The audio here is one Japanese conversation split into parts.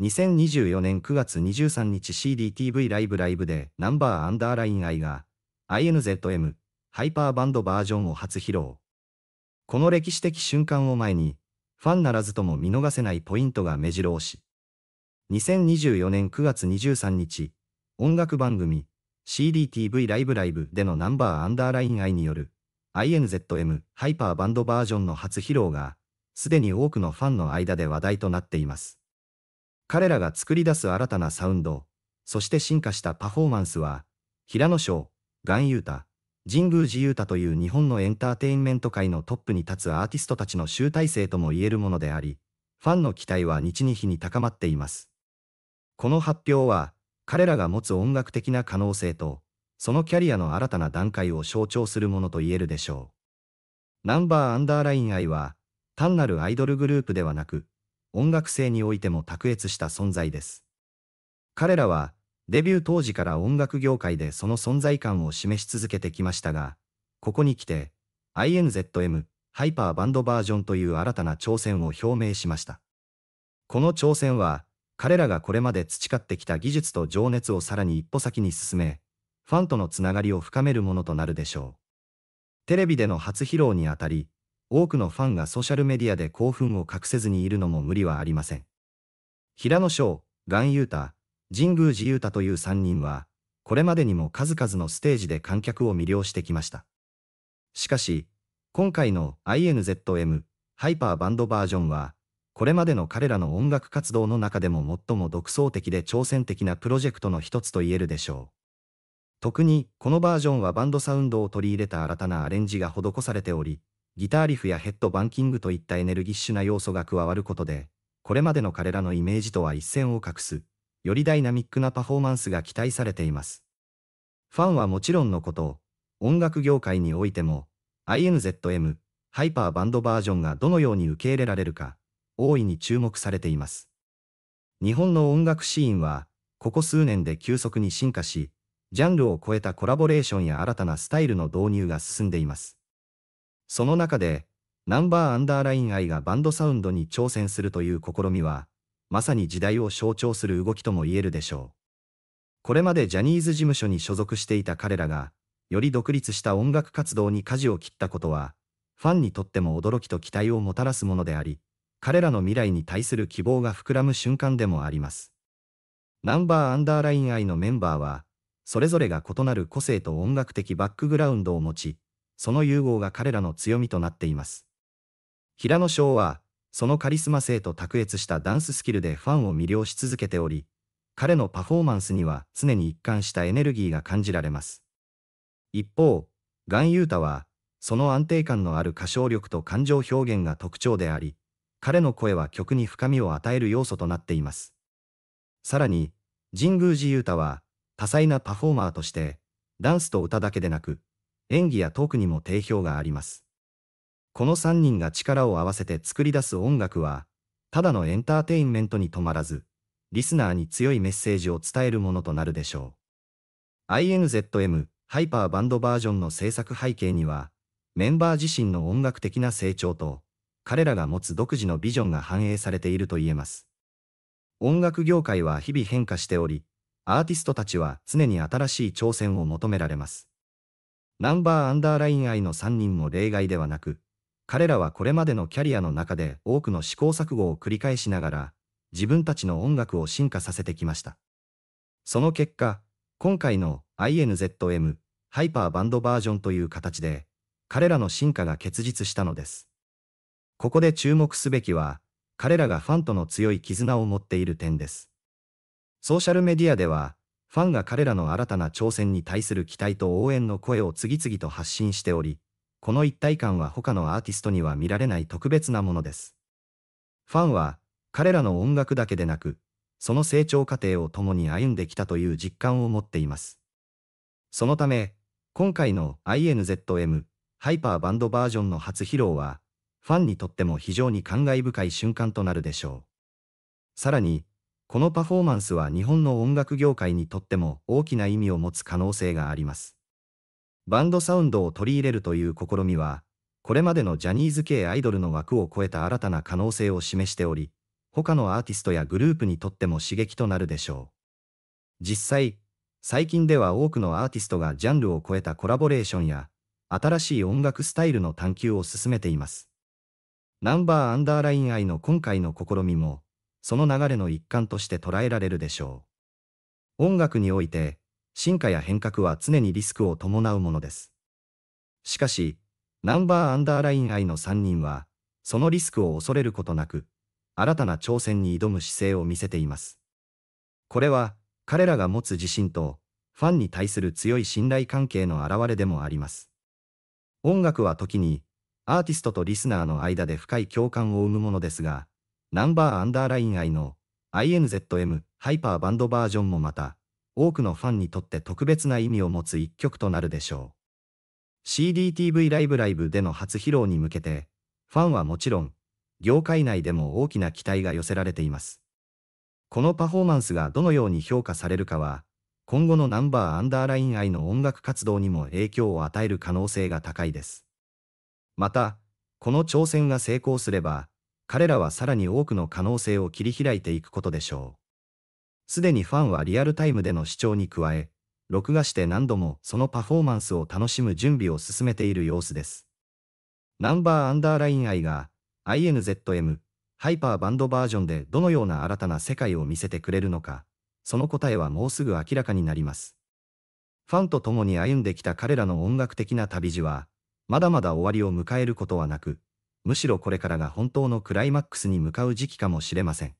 2024年9月23日 CDTV ライブライブでナンバーアンダーライン I が INZM ハイパーバンドバージョンを初披露。この歴史的瞬間を前にファンならずとも見逃せないポイントが目白押し。2024年9月23日音楽番組 CDTV ライブライブでのナンバーアンダーライン I による INZM ハイパーバンドバージョンの初披露がすでに多くのファンの間で話題となっています。彼らが作り出す新たなサウンド、そして進化したパフォーマンスは、平野翔、岩優太、神宮寺優太という日本のエンターテインメント界のトップに立つアーティストたちの集大成とも言えるものであり、ファンの期待は日に日に高まっています。この発表は、彼らが持つ音楽的な可能性と、そのキャリアの新たな段階を象徴するものと言えるでしょう。ナンバーアンダーライン愛は、単なるアイドルグループではなく、音楽性においても卓越した存在です。彼らは、デビュー当時から音楽業界でその存在感を示し続けてきましたが、ここに来て、INZM、ハイパーバンドバージョンという新たな挑戦を表明しました。この挑戦は、彼らがこれまで培ってきた技術と情熱をさらに一歩先に進め、ファンとのつながりを深めるものとなるでしょう。テレビでの初披露にあたり、多くのファンがソーシャルメディアで興奮を隠せずにいるのも無理はありません。平野翔、岩優太、神宮寺優太という3人は、これまでにも数々のステージで観客を魅了してきました。しかし、今回の INZM ハイパーバンドバージョンは、これまでの彼らの音楽活動の中でも最も独創的で挑戦的なプロジェクトの一つと言えるでしょう。特に、このバージョンはバンドサウンドを取り入れた新たなアレンジが施されており、ギターリフやヘッドバンキングといったエネルギッシュな要素が加わることで、これまでの彼らのイメージとは一線を画す、よりダイナミックなパフォーマンスが期待されています。ファンはもちろんのこと、音楽業界においても、INZM、ハイパーバンドバージョンがどのように受け入れられるか、大いに注目されています。日本の音楽シーンは、ここ数年で急速に進化し、ジャンルを超えたコラボレーションや新たなスタイルの導入が進んでいます。その中で、ナンバーアンダーライン愛がバンドサウンドに挑戦するという試みは、まさに時代を象徴する動きとも言えるでしょう。これまでジャニーズ事務所に所属していた彼らが、より独立した音楽活動に舵を切ったことは、ファンにとっても驚きと期待をもたらすものであり、彼らの未来に対する希望が膨らむ瞬間でもあります。ナンバーアンダーライン愛のメンバーは、それぞれが異なる個性と音楽的バックグラウンドを持ち、その融合が彼らの強みとなっています。平野翔は、そのカリスマ性と卓越したダンススキルでファンを魅了し続けており、彼のパフォーマンスには常に一貫したエネルギーが感じられます。一方、ガン・ユータは、その安定感のある歌唱力と感情表現が特徴であり、彼の声は曲に深みを与える要素となっています。さらに、神宮寺勇太は、多彩なパフォーマーとして、ダンスと歌だけでなく、演技やトークにも定評があります。この3人が力を合わせて作り出す音楽は、ただのエンターテインメントに止まらず、リスナーに強いメッセージを伝えるものとなるでしょう。INZM ハイパーバンドバージョンの制作背景には、メンバー自身の音楽的な成長と、彼らが持つ独自のビジョンが反映されていると言えます。音楽業界は日々変化しており、アーティストたちは常に新しい挑戦を求められます。ナンバーアンダーライン愛の3人も例外ではなく、彼らはこれまでのキャリアの中で多くの試行錯誤を繰り返しながら、自分たちの音楽を進化させてきました。その結果、今回の INZM ハイパーバンドバージョンという形で、彼らの進化が結実したのです。ここで注目すべきは、彼らがファンとの強い絆を持っている点です。ソーシャルメディアでは、ファンが彼らの新たな挑戦に対する期待と応援の声を次々と発信しており、この一体感は他のアーティストには見られない特別なものです。ファンは、彼らの音楽だけでなく、その成長過程を共に歩んできたという実感を持っています。そのため、今回の INZM ハイパーバンドバージョンの初披露は、ファンにとっても非常に感慨深い瞬間となるでしょう。さらに、このパフォーマンスは日本の音楽業界にとっても大きな意味を持つ可能性があります。バンドサウンドを取り入れるという試みは、これまでのジャニーズ系アイドルの枠を超えた新たな可能性を示しており、他のアーティストやグループにとっても刺激となるでしょう。実際、最近では多くのアーティストがジャンルを超えたコラボレーションや、新しい音楽スタイルの探求を進めています。ナンバーアンダーライン愛の今回の試みも、その流れの一環として捉えられるでしょう。音楽において、進化や変革は常にリスクを伴うものです。しかし、ナンバーアンダーライン愛の3人は、そのリスクを恐れることなく、新たな挑戦に挑む姿勢を見せています。これは、彼らが持つ自信と、ファンに対する強い信頼関係の表れでもあります。音楽は時に、アーティストとリスナーの間で深い共感を生むものですが、ナンバーアンダーライン I の INZM ハイパーバンドバージョンもまた、多くのファンにとって特別な意味を持つ一曲となるでしょう。CDTV ライブライブでの初披露に向けて、ファンはもちろん、業界内でも大きな期待が寄せられています。このパフォーマンスがどのように評価されるかは、今後のナンバーアンダーライン I の音楽活動にも影響を与える可能性が高いです。また、この挑戦が成功すれば、彼らはさらに多くの可能性を切り開いていくことでしょう。すでにファンはリアルタイムでの視聴に加え、録画して何度もそのパフォーマンスを楽しむ準備を進めている様子です。ナンバーアンダーライン I が INZM ハイパーバンドバージョンでどのような新たな世界を見せてくれるのか、その答えはもうすぐ明らかになります。ファンと共に歩んできた彼らの音楽的な旅路は、まだまだ終わりを迎えることはなく、むしろこれからが本当のクライマックスに向かう時期かもしれません。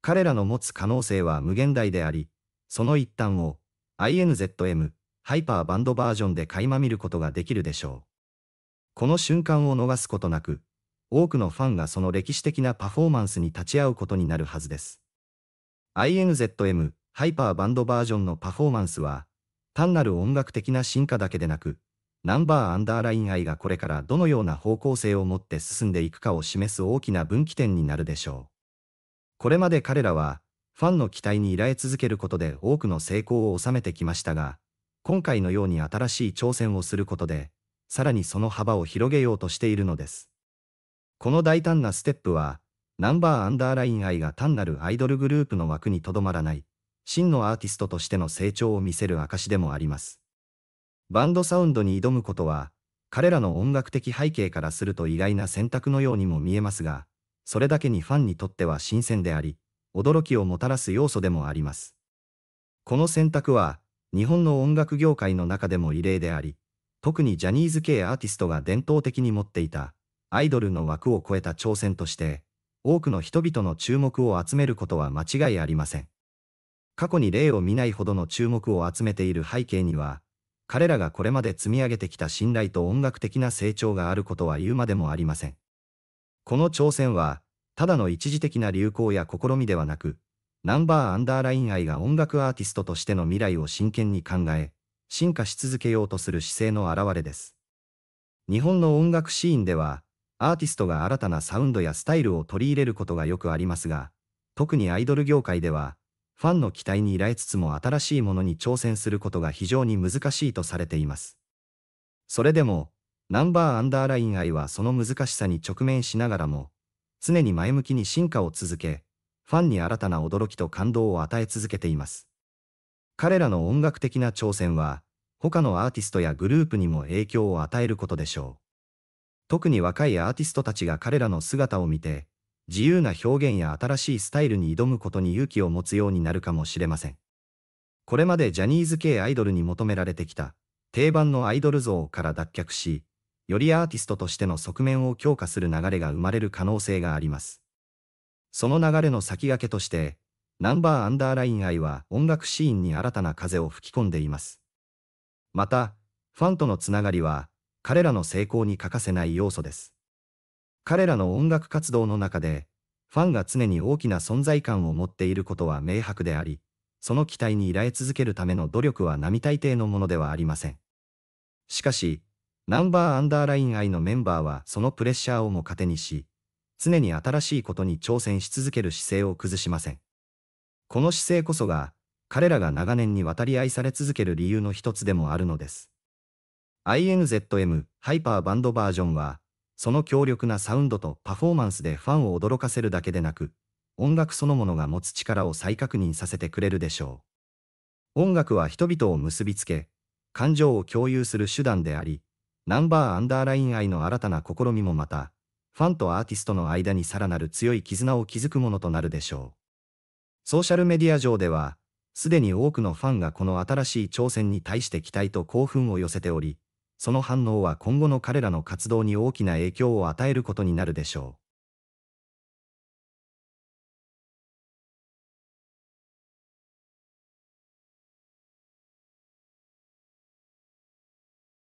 彼らの持つ可能性は無限大であり、その一端を INZM ハイパーバンドバージョンで垣間見ることができるでしょう。この瞬間を逃すことなく、多くのファンがその歴史的なパフォーマンスに立ち会うことになるはずです。INZM ハイパーバンドバージョンのパフォーマンスは、単なる音楽的な進化だけでなく、ナンバーアンダーライン愛がこれからどのような方向性を持って進んでいくかを示す大きな分岐点になるでしょう。これまで彼らは、ファンの期待に依頼続けることで多くの成功を収めてきましたが、今回のように新しい挑戦をすることで、さらにその幅を広げようとしているのです。この大胆なステップは、ナンバーアンダーライン愛が単なるアイドルグループの枠にとどまらない、真のアーティストとしての成長を見せる証でもあります。バンドサウンドに挑むことは、彼らの音楽的背景からすると意外な選択のようにも見えますが、それだけにファンにとっては新鮮であり、驚きをもたらす要素でもあります。この選択は、日本の音楽業界の中でも異例であり、特にジャニーズ系アーティストが伝統的に持っていた、アイドルの枠を超えた挑戦として、多くの人々の注目を集めることは間違いありません。過去に例を見ないほどの注目を集めている背景には、彼らがこれまで積み上げてきた信頼と音楽的な成長があることは言うまでもありません。この挑戦は、ただの一時的な流行や試みではなく、ナンバーアンダーライン愛が音楽アーティストとしての未来を真剣に考え、進化し続けようとする姿勢の表れです。日本の音楽シーンでは、アーティストが新たなサウンドやスタイルを取り入れることがよくありますが、特にアイドル業界では、ファンの期待に依頼つつも新しいものに挑戦することが非常に難しいとされています。それでも、ナンバーアンダーライン愛はその難しさに直面しながらも、常に前向きに進化を続け、ファンに新たな驚きと感動を与え続けています。彼らの音楽的な挑戦は、他のアーティストやグループにも影響を与えることでしょう。特に若いアーティストたちが彼らの姿を見て、自由な表現や新しいスタイルに挑むことに勇気を持つようになるかもしれません。これまでジャニーズ系アイドルに求められてきた定番のアイドル像から脱却し、よりアーティストとしての側面を強化する流れが生まれる可能性があります。その流れの先駆けとして、ナンバーアンダーライン愛は音楽シーンに新たな風を吹き込んでいます。また、ファンとのつながりは、彼らの成功に欠かせない要素です。彼らの音楽活動の中で、ファンが常に大きな存在感を持っていることは明白であり、その期待に依頼続けるための努力は並大抵のものではありません。しかし、ナンバーアンダーライン愛のメンバーはそのプレッシャーをも糧にし、常に新しいことに挑戦し続ける姿勢を崩しません。この姿勢こそが、彼らが長年に渡り愛され続ける理由の一つでもあるのです。INZM ハイパーバンドバージョンは、その強力なサウンドとパフォーマンスでファンを驚かせるだけでなく、音楽そのものが持つ力を再確認させてくれるでしょう。音楽は人々を結びつけ、感情を共有する手段であり、ナンバーアンダーライン愛の新たな試みもまた、ファンとアーティストの間にさらなる強い絆を築くものとなるでしょう。ソーシャルメディア上では、すでに多くのファンがこの新しい挑戦に対して期待と興奮を寄せており、その反応は今後の彼らの活動に大きな影響を与えることになるでしょう。